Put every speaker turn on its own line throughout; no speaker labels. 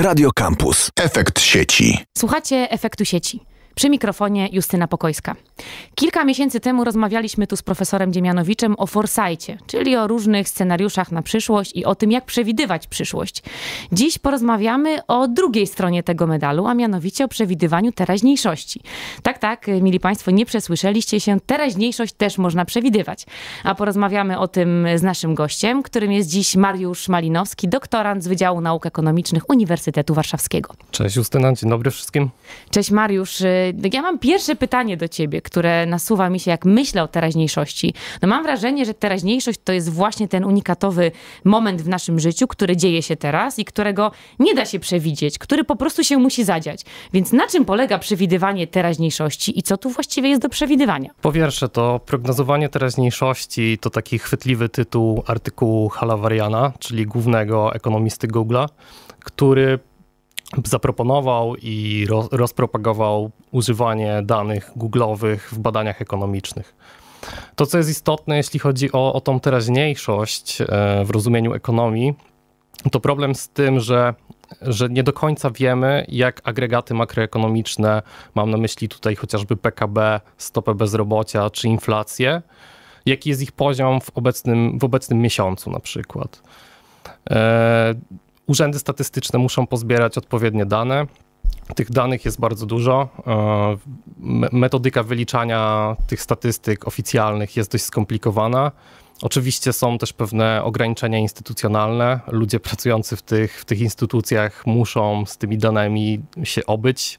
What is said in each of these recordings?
Radio Campus. Efekt sieci. Słuchacie efektu sieci. Przy mikrofonie Justyna Pokojska. Kilka miesięcy temu rozmawialiśmy tu z profesorem Dziemianowiczem o forsajcie, czyli o różnych scenariuszach na przyszłość i o tym, jak przewidywać przyszłość. Dziś porozmawiamy o drugiej stronie tego medalu, a mianowicie o przewidywaniu teraźniejszości. Tak, tak, mili Państwo, nie przesłyszeliście się, teraźniejszość też można przewidywać. A porozmawiamy o tym z naszym gościem, którym jest dziś Mariusz Malinowski, doktorant z Wydziału Nauk Ekonomicznych Uniwersytetu Warszawskiego.
Cześć Justyna, dzień dobry wszystkim.
Cześć Mariusz. E, ja mam pierwsze pytanie do ciebie, które nasuwa mi się, jak myślę o teraźniejszości. No mam wrażenie, że teraźniejszość to jest właśnie ten unikatowy moment w naszym życiu, który dzieje się teraz i którego nie da się przewidzieć, który po prostu się musi zadziać. Więc na czym polega przewidywanie teraźniejszości i co tu właściwie jest do przewidywania?
Po pierwsze, to prognozowanie teraźniejszości to taki chwytliwy tytuł artykułu Halavariana, czyli głównego ekonomisty Google'a, który zaproponował i rozpropagował używanie danych google'owych w badaniach ekonomicznych. To, co jest istotne, jeśli chodzi o, o tą teraźniejszość e, w rozumieniu ekonomii, to problem z tym, że, że nie do końca wiemy, jak agregaty makroekonomiczne, mam na myśli tutaj chociażby PKB, stopę bezrobocia czy inflację, jaki jest ich poziom w obecnym, w obecnym miesiącu na przykład. E, urzędy statystyczne muszą pozbierać odpowiednie dane. Tych danych jest bardzo dużo. E, metodyka wyliczania tych statystyk oficjalnych jest dość skomplikowana. Oczywiście są też pewne ograniczenia instytucjonalne. Ludzie pracujący w tych, w tych instytucjach muszą z tymi danymi się obyć.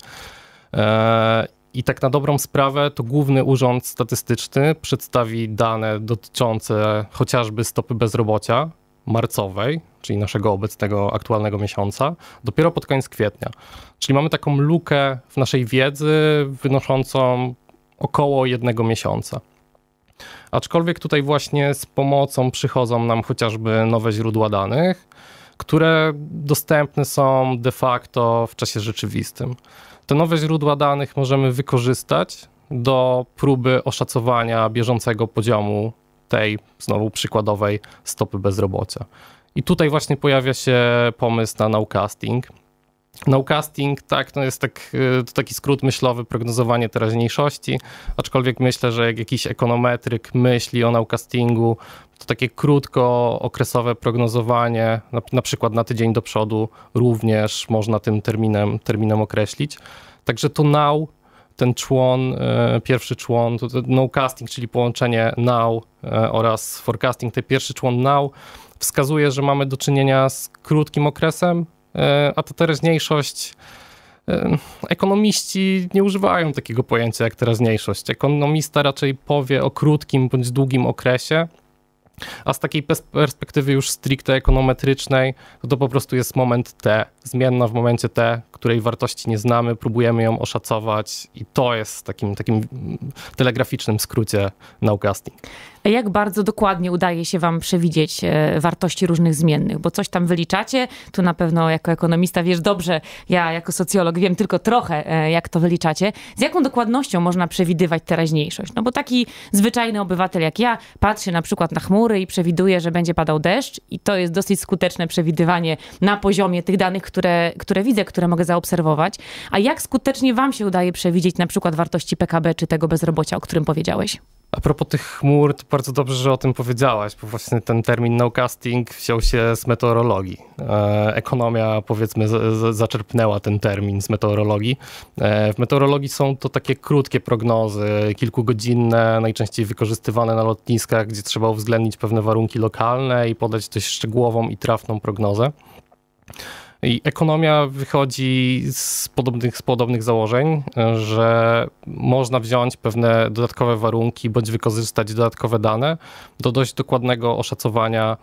E, I tak na dobrą sprawę to Główny Urząd Statystyczny przedstawi dane dotyczące chociażby stopy bezrobocia, marcowej, czyli naszego obecnego, aktualnego miesiąca, dopiero pod koniec kwietnia. Czyli mamy taką lukę w naszej wiedzy wynoszącą około jednego miesiąca. Aczkolwiek tutaj właśnie z pomocą przychodzą nam chociażby nowe źródła danych, które dostępne są de facto w czasie rzeczywistym. Te nowe źródła danych możemy wykorzystać do próby oszacowania bieżącego poziomu tej znowu przykładowej stopy bezrobocia. I tutaj właśnie pojawia się pomysł na nowcasting. Nowcasting, tak, no jest tak, y, to taki skrót myślowy, prognozowanie teraźniejszości, aczkolwiek myślę, że jak jakiś ekonometryk myśli o nowcastingu, to takie krótkookresowe prognozowanie, na, na przykład na tydzień do przodu, również można tym terminem, terminem określić. Także to now ten człon, e, pierwszy człon, to no casting, czyli połączenie now e, oraz forecasting, ten pierwszy człon now wskazuje, że mamy do czynienia z krótkim okresem, e, a ta teraźniejszość ekonomiści nie używają takiego pojęcia jak teraźniejszość. Ekonomista raczej powie o krótkim bądź długim okresie, a z takiej perspektywy już stricte ekonometrycznej, to, to po prostu jest moment T, zmienna w momencie T, której wartości nie znamy, próbujemy ją oszacować i to jest w takim, takim telegraficznym skrócie nowcasting
jak bardzo dokładnie udaje się Wam przewidzieć e, wartości różnych zmiennych? Bo coś tam wyliczacie, tu na pewno jako ekonomista wiesz dobrze, ja jako socjolog wiem tylko trochę, e, jak to wyliczacie. Z jaką dokładnością można przewidywać teraźniejszość? No bo taki zwyczajny obywatel jak ja patrzy na przykład na chmury i przewiduje, że będzie padał deszcz, i to jest dosyć skuteczne przewidywanie na poziomie tych danych, które, które widzę, które mogę zaobserwować. A jak skutecznie Wam się udaje przewidzieć na przykład wartości PKB czy tego bezrobocia, o którym powiedziałeś?
A propos tych chmur, to bardzo dobrze, że o tym powiedziałaś, bo właśnie ten termin nowcasting wziął się z meteorologii. E, ekonomia, powiedzmy, zaczerpnęła ten termin z meteorologii. E, w meteorologii są to takie krótkie prognozy, kilkugodzinne, najczęściej wykorzystywane na lotniskach, gdzie trzeba uwzględnić pewne warunki lokalne i podać dość szczegółową i trafną prognozę. I ekonomia wychodzi z podobnych, z podobnych założeń, że można wziąć pewne dodatkowe warunki bądź wykorzystać dodatkowe dane do dość dokładnego oszacowania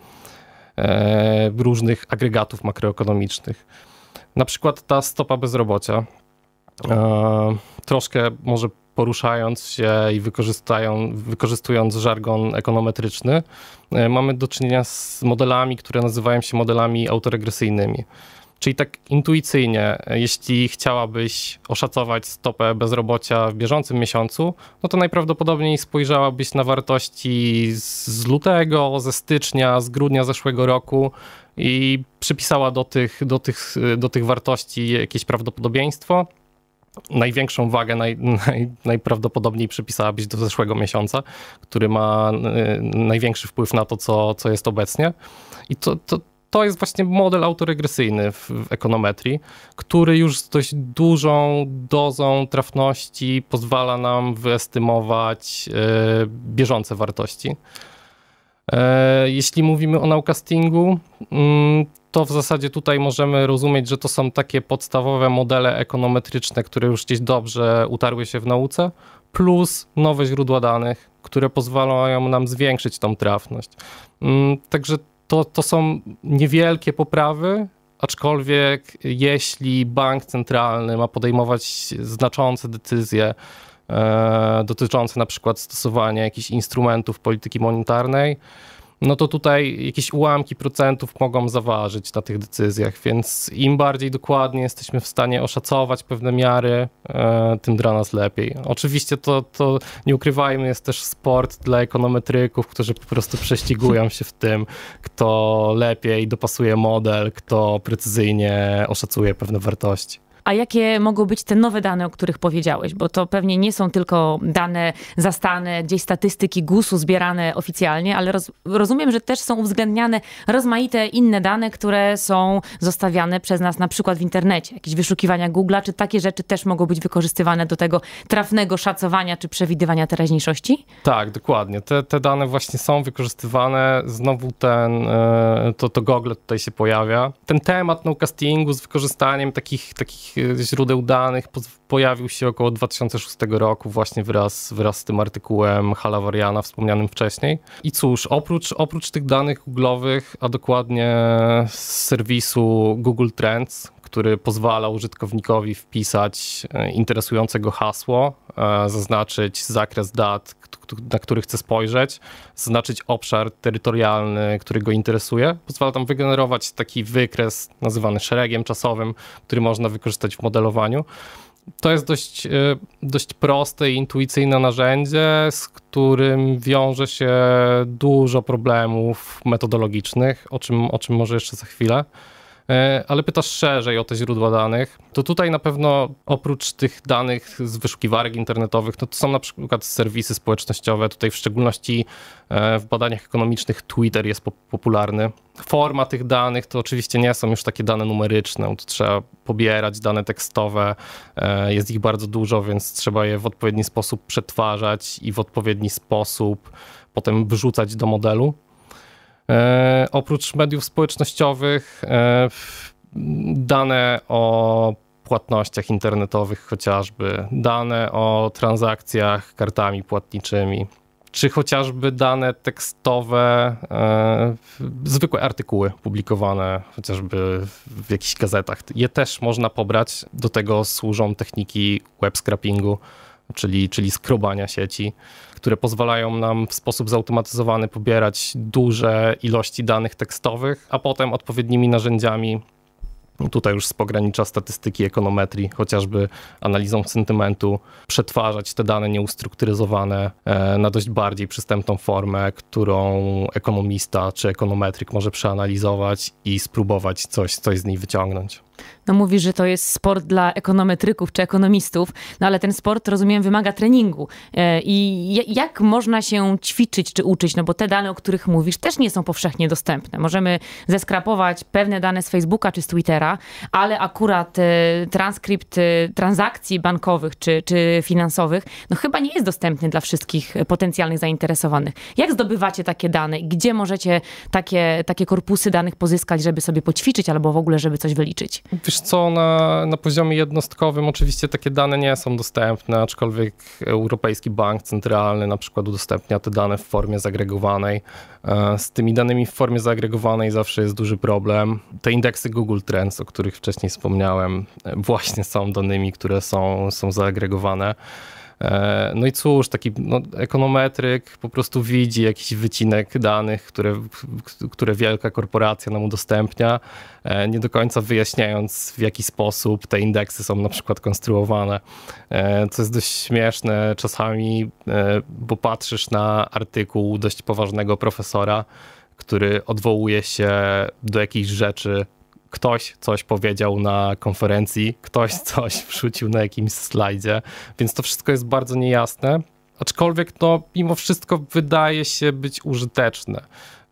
e, różnych agregatów makroekonomicznych. Na przykład ta stopa bezrobocia. E, troszkę może poruszając się i wykorzystując żargon ekonometryczny, e, mamy do czynienia z modelami, które nazywają się modelami autoregresyjnymi. Czyli tak intuicyjnie, jeśli chciałabyś oszacować stopę bezrobocia w bieżącym miesiącu, no to najprawdopodobniej spojrzałabyś na wartości z lutego, ze stycznia, z grudnia zeszłego roku i przypisała do tych, do tych, do tych wartości jakieś prawdopodobieństwo. Największą wagę naj, naj, najprawdopodobniej przypisałabyś do zeszłego miesiąca, który ma y, największy wpływ na to, co, co jest obecnie. I to, to to jest właśnie model autoregresyjny w, w, ekonometrii, który już z dość dużą dozą trafności pozwala nam wyestymować y, bieżące wartości. Y, jeśli mówimy o naukastingu, y, mm, to w zasadzie tutaj możemy rozumieć, że to są takie podstawowe modele ekonometryczne, które już gdzieś dobrze utarły się w nauce, plus nowe źródła danych, które pozwalają nam zwiększyć tą trafność. Mm, także to, to są niewielkie poprawy, aczkolwiek jeśli bank centralny ma podejmować znaczące decyzje e, dotyczące na przykład stosowania jakichś instrumentów polityki monetarnej, no to tutaj jakieś ułamki procentów mogą zaważyć na tych decyzjach, więc im bardziej dokładnie jesteśmy w stanie oszacować pewne miary, e, tym dla nas lepiej. Oczywiście to, to nie ukrywajmy, jest też sport dla ekonometryków, którzy po prostu prześcigują się w tym, kto lepiej dopasuje model, kto precyzyjnie oszacuje pewne wartości.
A jakie mogą być te nowe dane, o których powiedziałeś? Bo to pewnie nie są tylko dane zastane, gdzieś statystyki GUS-u zbierane oficjalnie, ale roz, rozumiem, że też są uwzględniane rozmaite inne dane, które są zostawiane przez nas na przykład w internecie. Jakieś wyszukiwania Google'a, czy takie rzeczy też mogą być wykorzystywane do tego trafnego szacowania czy przewidywania teraźniejszości?
Tak, dokładnie. Te, te dane właśnie są wykorzystywane. Znowu ten, e, to, to Google tutaj się pojawia. Ten temat no castingu z wykorzystaniem takich, takich źródeł danych, pojawił się około 2006 roku właśnie wraz, wraz z tym artykułem Halavariana wspomnianym wcześniej. I cóż, oprócz, oprócz tych danych googlowych, a dokładnie z serwisu Google Trends, który pozwala użytkownikowi wpisać e, interesujące go hasło, e, zaznaczyć zakres dat, na który chce spojrzeć, zaznaczyć obszar terytorialny, który go interesuje. Pozwala tam wygenerować taki wykres nazywany szeregiem czasowym, który można wykorzystać w modelowaniu to jest dość, e, dość proste i intuicyjne narzędzie, z którym wiąże się dużo problemów metodologicznych, o czym, o czym może jeszcze za chwilę. E, ale pytasz szerzej o te źródła danych, to tutaj na pewno oprócz tych danych z wyszukiwarek internetowych, no to są na przykład serwisy społecznościowe, tutaj w szczególności e, w badaniach ekonomicznych Twitter jest popularny. Forma tych danych to oczywiście nie są już takie dane numeryczne, to trzeba pobierać dane tekstowe, e, jest ich bardzo dużo, więc trzeba je w odpowiedni sposób przetwarzać i w odpowiedni sposób potem wrzucać do modelu. E, oprócz mediów społecznościowych, e, dane o płatnościach internetowych chociażby, dane o transakcjach kartami płatniczymi, czy chociażby dane tekstowe, e, zwykłe artykuły publikowane chociażby w jakichś gazetach. Je też można pobrać. Do tego służą techniki web scrappingu, czyli, czyli skrobania sieci które pozwalają nam w sposób zautomatyzowany pobierać duże ilości danych tekstowych, a potem odpowiednimi narzędziami no tutaj już z pogranicza statystyki ekonometrii, chociażby analizą sentymentu, przetwarzać te dane nieustrukturyzowane e, na dość bardziej przystępną formę, którą ekonomista czy ekonometryk może przeanalizować i spróbować coś, coś z niej wyciągnąć.
No mówisz, że to jest sport dla ekonometryków czy ekonomistów, no ale ten sport, rozumiem, wymaga treningu. E, I jak można się ćwiczyć czy uczyć? No bo te dane, o których mówisz, też nie są powszechnie dostępne. Możemy zeskrapować pewne dane z Facebooka czy z Twittera, ale akurat e, transkrypt e, transakcji bankowych czy, czy finansowych, no chyba nie jest dostępny dla wszystkich potencjalnych zainteresowanych. Jak zdobywacie takie dane? Gdzie możecie takie, takie korpusy danych pozyskać, żeby sobie poćwiczyć albo w ogóle, żeby coś wyliczyć? Wiesz co,
na, na poziomie jednostkowym oczywiście takie dane nie są dostępne, aczkolwiek Europejski Bank Centralny na przykład udostępnia te dane w formie zagregowanej. E, z tymi danymi w formie zagregowanej zawsze jest duży problem. Te indeksy Google Trends, o których wcześniej wspomniałem, e, właśnie są danymi, które są, są zagregowane. E, no i cóż, taki no, ekonometryk po prostu widzi jakiś wycinek danych, które, które wielka korporacja nam udostępnia, e, nie do końca wyjaśniając w jaki sposób te indeksy są na przykład konstruowane. E, co jest dość śmieszne czasami, bo patrzysz na artykuł dość poważnego profesora, który odwołuje się do jakiejś rzeczy ktoś coś powiedział na konferencji, ktoś tak. coś wrzucił na jakimś slajdzie, więc to wszystko jest bardzo niejasne, aczkolwiek no mimo wszystko wydaje się być użyteczne.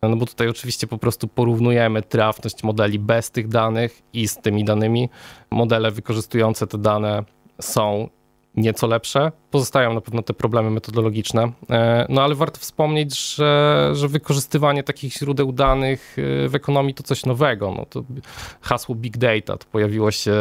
No bo tutaj oczywiście po prostu porównujemy trafność modeli bez tych danych i z tymi danymi. Modele wykorzystujące te dane są nieco lepsze. Pozostają na pewno te problemy metodologiczne. E, no ale warto wspomnieć, że, że wykorzystywanie takich źródeł danych e, w ekonomii to coś nowego. No to hasło big data to pojawiło się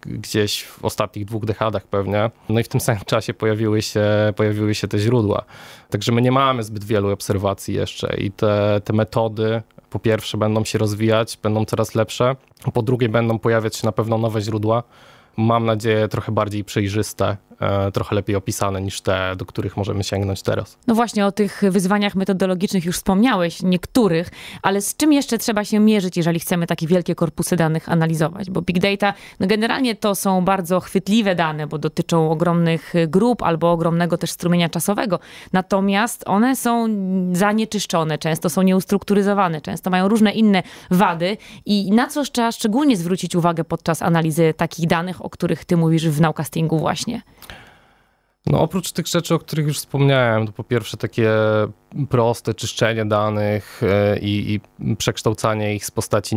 gdzieś w ostatnich dwóch dekadach pewnie. No i w tym samym czasie pojawiły się, pojawiły się te źródła. Także my nie mamy zbyt wielu obserwacji jeszcze i te, te metody po pierwsze będą się rozwijać, będą coraz lepsze, po drugie będą pojawiać się na pewno nowe źródła, mam nadzieję, trochę bardziej przejrzyste E, trochę lepiej opisane niż te, do których możemy sięgnąć teraz.
No właśnie, o tych wyzwaniach metodologicznych już wspomniałeś, niektórych, ale z czym jeszcze trzeba się mierzyć, jeżeli chcemy takie wielkie korpusy danych analizować? Bo big data, no generalnie to są bardzo chwytliwe dane, bo dotyczą ogromnych grup albo ogromnego też strumienia czasowego. Natomiast one są zanieczyszczone, często są nieustrukturyzowane, często mają różne inne wady i na co trzeba szczególnie zwrócić uwagę podczas analizy takich danych, o których ty mówisz w nowcastingu właśnie?
No oprócz tych rzeczy, o których już wspomniałem, to po pierwsze takie proste czyszczenie danych e, i, i przekształcanie ich z postaci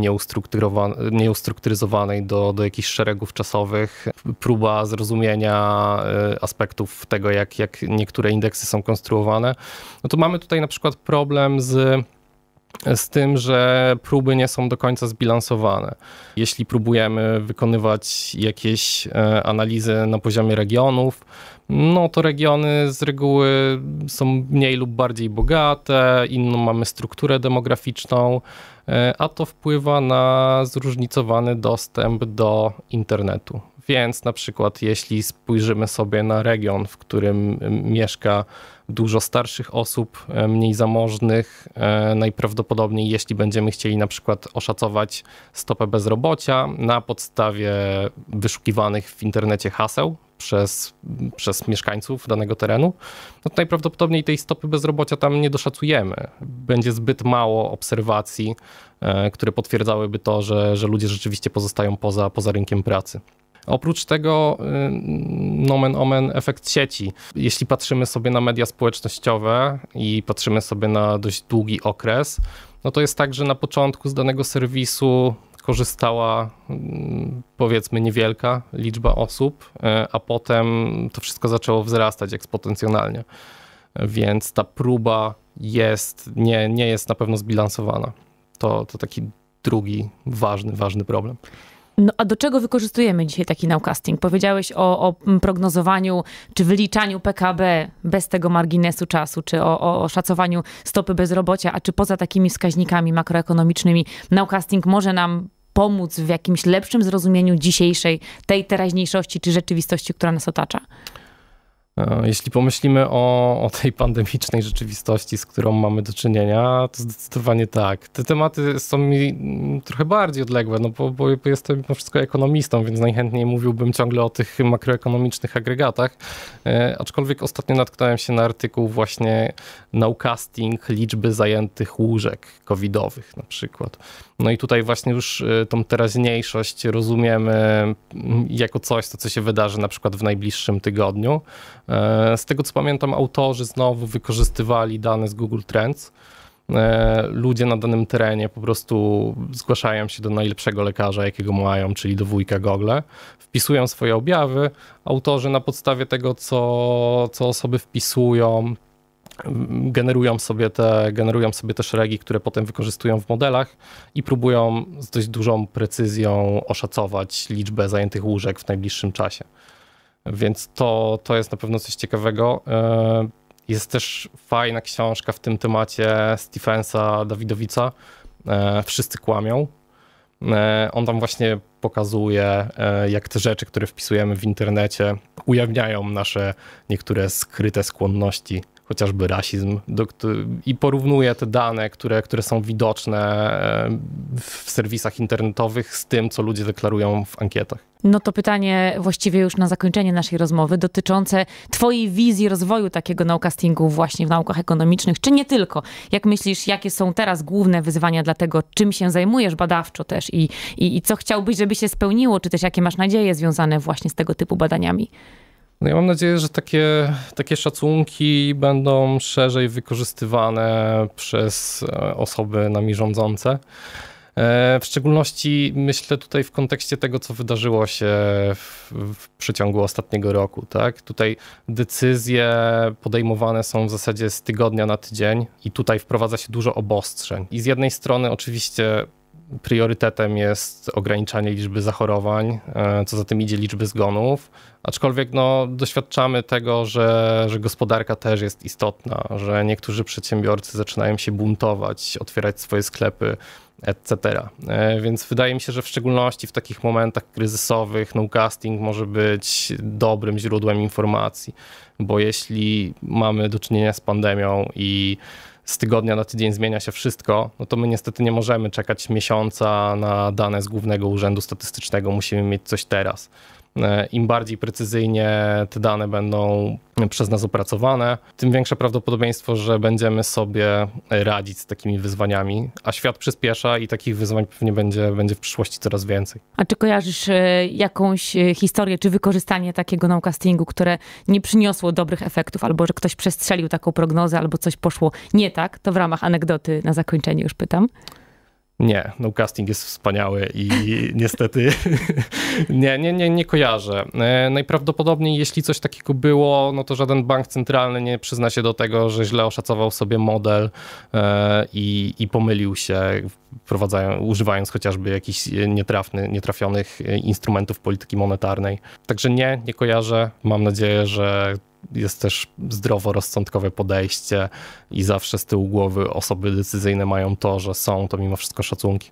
nieustrukturyzowanej do, do jakichś szeregów czasowych, próba zrozumienia e, aspektów tego, jak, jak niektóre indeksy są konstruowane, no to mamy tutaj na przykład problem z z tym, że próby nie są do końca zbilansowane. Jeśli próbujemy wykonywać jakieś e, analizy na poziomie regionów, no to regiony z reguły są mniej lub bardziej bogate, inną mamy strukturę demograficzną, e, a to wpływa na zróżnicowany dostęp do internetu. Więc na przykład jeśli spojrzymy sobie na region, w którym mieszka dużo starszych osób, e, mniej zamożnych, e, najprawdopodobniej jeśli będziemy chcieli na przykład oszacować stopę bezrobocia na podstawie wyszukiwanych w internecie haseł przez, przez mieszkańców danego terenu, no to najprawdopodobniej tej stopy bezrobocia tam nie doszacujemy. Będzie zbyt mało obserwacji, e, które potwierdzałyby to, że, że ludzie rzeczywiście pozostają poza, poza rynkiem pracy. Oprócz tego, y, nomen omen, efekt sieci. Jeśli patrzymy sobie na media społecznościowe i patrzymy sobie na dość długi okres, no to jest tak, że na początku z danego serwisu korzystała mm, powiedzmy niewielka liczba osób, y, a potem to wszystko zaczęło wzrastać eksponencjonalnie. Więc ta próba jest, nie, nie jest na pewno zbilansowana. To, to taki drugi ważny, ważny problem.
No a do czego wykorzystujemy dzisiaj taki nowcasting? Powiedziałeś o, o prognozowaniu czy wyliczaniu PKB bez tego marginesu czasu, czy o, o, szacowaniu stopy bezrobocia, a czy poza takimi wskaźnikami makroekonomicznymi nowcasting może nam pomóc w jakimś lepszym zrozumieniu dzisiejszej, tej teraźniejszości czy rzeczywistości, która nas otacza?
E, jeśli pomyślimy o, o, tej pandemicznej rzeczywistości, z którą mamy do czynienia, to zdecydowanie tak. Te tematy są mi mm, trochę bardziej odległe, no bo, bo jestem mimo wszystko ekonomistą, więc najchętniej mówiłbym ciągle o tych makroekonomicznych agregatach. E, aczkolwiek ostatnio natknąłem się na artykuł właśnie nowcasting liczby zajętych łóżek covidowych na przykład. No i tutaj właśnie już e, tą teraźniejszość rozumiemy mm, jako coś, to co się wydarzy na przykład w najbliższym tygodniu E, z tego co pamiętam, autorzy znowu wykorzystywali dane z Google Trends. E, ludzie na danym terenie po prostu zgłaszają się do najlepszego lekarza, jakiego mają, czyli do wujka Google, wpisują swoje objawy. Autorzy na podstawie tego, co, co osoby wpisują, generują sobie, te, generują sobie te szeregi, które potem wykorzystują w modelach i próbują z dość dużą precyzją oszacować liczbę zajętych łóżek w najbliższym czasie. Więc to, to jest na pewno coś ciekawego. E, jest też fajna książka w tym temacie Stephensa Dawidowica. E, Wszyscy kłamią. E, on tam właśnie pokazuje, jak te rzeczy, które wpisujemy w internecie, ujawniają nasze niektóre skryte skłonności chociażby rasizm do, i porównuje te dane, które, które są widoczne e, w serwisach internetowych z tym, co ludzie deklarują w ankietach.
No to pytanie właściwie już na zakończenie naszej rozmowy dotyczące Twojej wizji rozwoju takiego naukastingu właśnie w naukach ekonomicznych, czy nie tylko. Jak myślisz, jakie są teraz główne wyzwania dla tego, czym się zajmujesz badawczo też i, i, i co chciałbyś, żeby się spełniło, czy też jakie masz nadzieje związane właśnie z tego typu badaniami?
No ja mam nadzieję, że takie, takie szacunki będą szerzej wykorzystywane przez e, osoby nami rządzące. E, w szczególności myślę tutaj w kontekście tego, co wydarzyło się w, w przeciągu ostatniego roku. Tak? Tutaj decyzje podejmowane są w zasadzie z tygodnia na tydzień i tutaj wprowadza się dużo obostrzeń. I z jednej strony oczywiście priorytetem jest ograniczanie liczby zachorowań, e, co za tym idzie liczby zgonów. Aczkolwiek no, doświadczamy tego, że, że gospodarka też jest istotna, że niektórzy przedsiębiorcy zaczynają się buntować, otwierać swoje sklepy, etc. E, więc wydaje mi się, że w szczególności w takich momentach kryzysowych nowcasting może być dobrym źródłem informacji, bo jeśli mamy do czynienia z pandemią i z tygodnia na tydzień zmienia się wszystko, no to my niestety nie możemy czekać miesiąca na dane z Głównego Urzędu Statystycznego, musimy mieć coś teraz. E, Im bardziej precyzyjnie te dane będą przez nas opracowane, tym większe prawdopodobieństwo, że będziemy sobie radzić z takimi wyzwaniami, a świat przyspiesza i takich wyzwań pewnie będzie, będzie w przyszłości coraz więcej.
A czy kojarzysz e, jakąś e, historię, czy wykorzystanie takiego nowcastingu, które nie przyniosło dobrych efektów, albo że ktoś przestrzelił taką prognozę, albo coś poszło nie tak? To w ramach anegdoty na zakończenie już pytam.
Nie, no casting jest wspaniały i niestety nie, nie, nie, nie kojarzę. E, najprawdopodobniej jeśli coś takiego było, no to żaden bank centralny nie przyzna się do tego, że źle oszacował sobie model e, i, i pomylił się, używając chociażby jakichś nietrafny, nietrafionych e, instrumentów polityki monetarnej. Także nie, nie kojarzę. Mam nadzieję, że jest też zdroworozsądkowe podejście i zawsze z tyłu głowy osoby decyzyjne mają to, że są to mimo wszystko szacunki.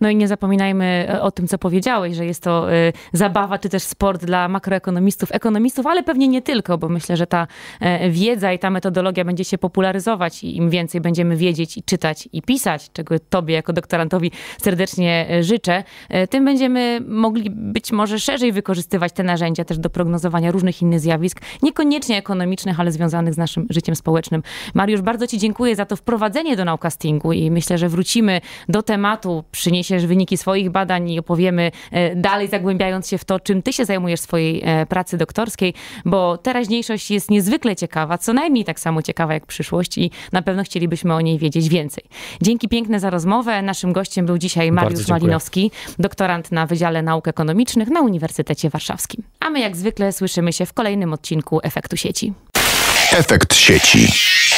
No i nie zapominajmy e, o tym, co powiedziałeś, że jest to e, zabawa czy też sport dla makroekonomistów, ekonomistów, ale pewnie nie tylko, bo myślę, że ta e, wiedza i ta metodologia będzie się popularyzować i im więcej będziemy wiedzieć i czytać i pisać, czego tobie jako doktorantowi serdecznie życzę, tym będziemy mogli być może szerzej wykorzystywać te narzędzia też do prognozowania różnych innych zjawisk, niekoniecznie ekonomicznych, ale związanych z naszym życiem społecznym. Mariusz, bardzo ci dziękuję za to wprowadzenie do naukastingu i myślę, że wrócimy do tematu przyniesiesz wyniki swoich badań i opowiemy e, dalej, zagłębiając się w to, czym ty się zajmujesz w swojej e, pracy doktorskiej, bo teraźniejszość jest niezwykle ciekawa, co najmniej tak samo ciekawa jak przyszłość i na pewno chcielibyśmy o niej wiedzieć więcej. Dzięki piękne za rozmowę. Naszym gościem był dzisiaj Mariusz Malinowski, doktorant na Wydziale Nauk Ekonomicznych na Uniwersytecie Warszawskim. A my jak zwykle słyszymy się w kolejnym odcinku Efektu Sieci. Efekt sieci.